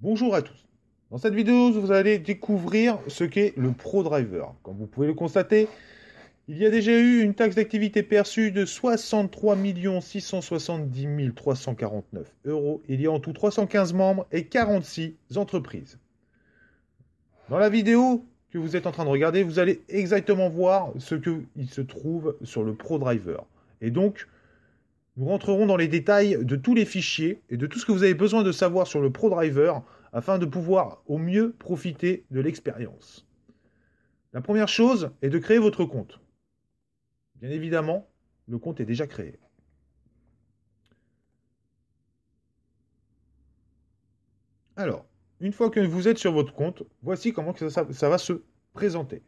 Bonjour à tous. Dans cette vidéo, vous allez découvrir ce qu'est le Pro Driver. Comme vous pouvez le constater, il y a déjà eu une taxe d'activité perçue de 63 670 349 euros. Il y a en tout 315 membres et 46 entreprises. Dans la vidéo que vous êtes en train de regarder, vous allez exactement voir ce qu'il se trouve sur le Pro Driver. Et donc, nous rentrerons dans les détails de tous les fichiers et de tout ce que vous avez besoin de savoir sur le Pro Driver afin de pouvoir au mieux profiter de l'expérience. La première chose est de créer votre compte. Bien évidemment, le compte est déjà créé. Alors, une fois que vous êtes sur votre compte, voici comment ça, ça, va se présenter.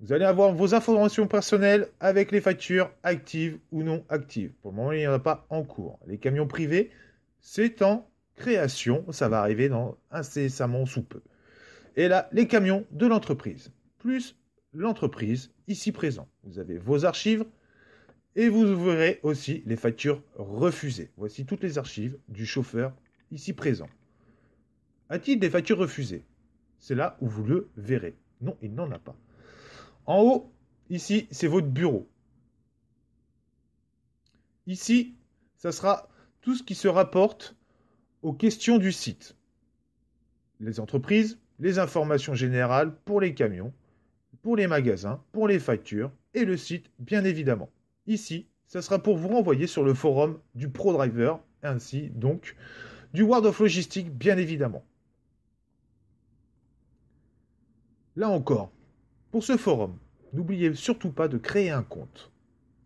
Vous allez avoir vos informations personnelles avec les factures actives ou non actives. Pour le moment, il n'y en a pas en cours. Les camions privés, c'est en création, ça va arriver dans incessamment sous peu. Et là, les camions de l'entreprise, plus l'entreprise ici présent. Vous avez vos archives et vous verrez aussi les factures refusées. Voici toutes les archives du chauffeur ici présent. A-t-il des factures refusées C'est là où vous le verrez. Non, il n'en a pas. En haut, ici, c'est votre bureau. Ici, ça sera tout ce qui se rapporte aux questions du site. Les entreprises, les informations générales pour les camions, pour les magasins, pour les factures et le site bien évidemment. Ici, ça sera pour vous renvoyer sur le forum du ProDriver, ainsi donc du World of Logistics bien évidemment. Là encore, pour ce forum, n'oubliez surtout pas de créer un compte.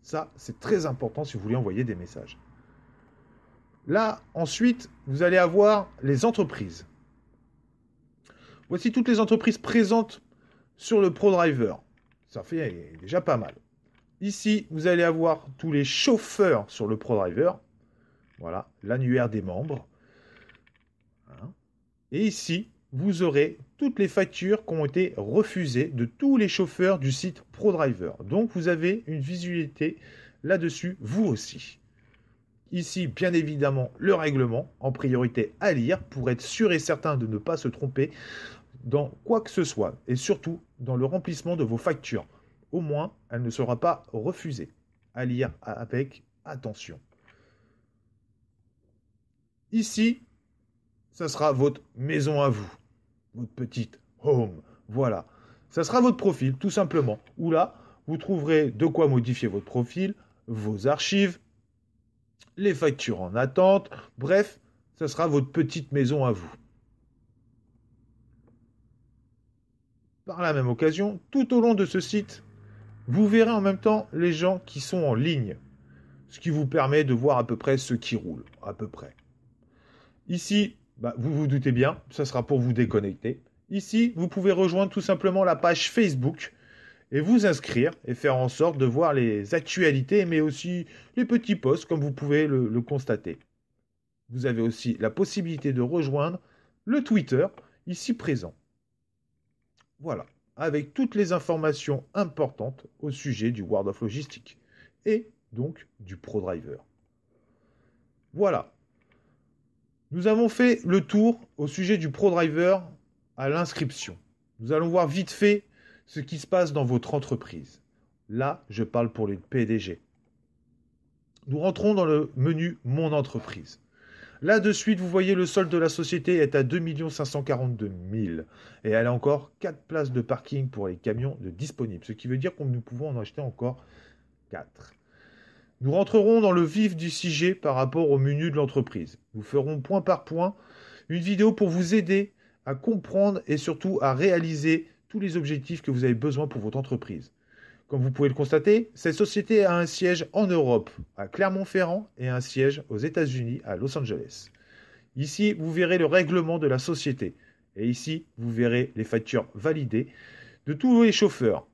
Ça, c'est très important si vous voulez envoyer des messages. Là, ensuite, vous allez avoir les entreprises. Voici toutes les entreprises présentes sur le ProDriver. Ça fait déjà pas mal. Ici, vous allez avoir tous les chauffeurs sur le ProDriver. Voilà, l'annuaire des membres. Hein. Et ici, vous aurez toutes les factures qui ont été refusées de tous les chauffeurs du site ProDriver. Donc, vous avez une visualité là-dessus, vous aussi. Ici, bien évidemment, le règlement en priorité à lire pour être sûr et certain de ne pas se tromper dans quoi que ce soit et surtout dans le remplissement de vos factures. Au moins, elle ne sera pas refusée. À lire avec attention. Ici, ça sera votre maison à vous, votre petite home. Voilà. Ça sera votre profil, tout simplement. Où là, vous trouverez de quoi modifier votre profil, vos archives, les factures en attente, bref, ce sera votre petite maison à vous. Par la même occasion, tout au long de ce site, vous verrez en même temps les gens qui sont en ligne, ce qui vous permet de voir à peu près ce qui roule, à peu près. Ici, bah, vous vous doutez bien, ça sera pour vous déconnecter. Ici, vous pouvez rejoindre tout simplement la page Facebook et vous inscrire et faire en sorte de voir les actualités, mais aussi les petits posts, comme vous pouvez le, constater. Vous avez aussi la possibilité de rejoindre le Twitter ici présent. Voilà, avec toutes les informations importantes au sujet du World of Logistics et donc du ProDriver. Voilà. Nous avons fait le tour au sujet du ProDriver à l'inscription. Nous allons voir vite fait ce qui se passe dans votre entreprise. Là, je parle pour les PDG. Nous rentrons dans le menu Mon entreprise. Là de suite, vous voyez le solde de la société est à 2 542 000 et elle a encore 4 places de parking pour les camions de disponibles, ce qui veut dire que nous pouvons en acheter encore 4. Nous rentrerons dans le vif du sujet par rapport au menu de l'entreprise. Nous ferons point par point une vidéo pour vous aider à comprendre et surtout à réaliser tous les objectifs que vous avez besoin pour votre entreprise. Comme vous pouvez le constater, cette société a un siège en Europe, à Clermont-Ferrand, et un siège aux États-Unis, à Los Angeles. Ici, vous verrez le règlement de la société. Et ici, vous verrez les factures validées de tous les chauffeurs.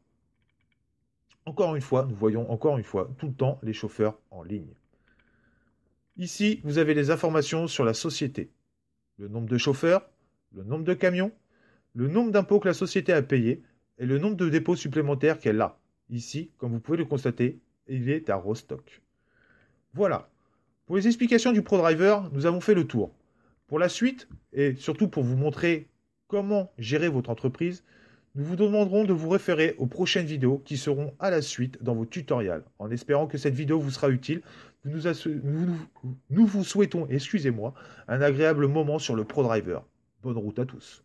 Encore une fois, nous voyons encore une fois tout le temps les chauffeurs en ligne. Ici, vous avez les informations sur la société. Le nombre de chauffeurs, le nombre de camions, le nombre d'impôts que la société a payé et le nombre de dépôts supplémentaires qu'elle a. Ici, comme vous pouvez le constater, il est à Rostock. Voilà. Pour les explications du ProDriver, nous avons fait le tour. Pour la suite, et surtout pour vous montrer comment gérer votre entreprise, nous vous demanderons de vous référer aux prochaines vidéos qui seront à la suite dans vos tutoriels. En espérant que cette vidéo vous sera utile, nous, vous souhaitons, excusez-moi, un agréable moment sur le ProDriver. Bonne route à tous.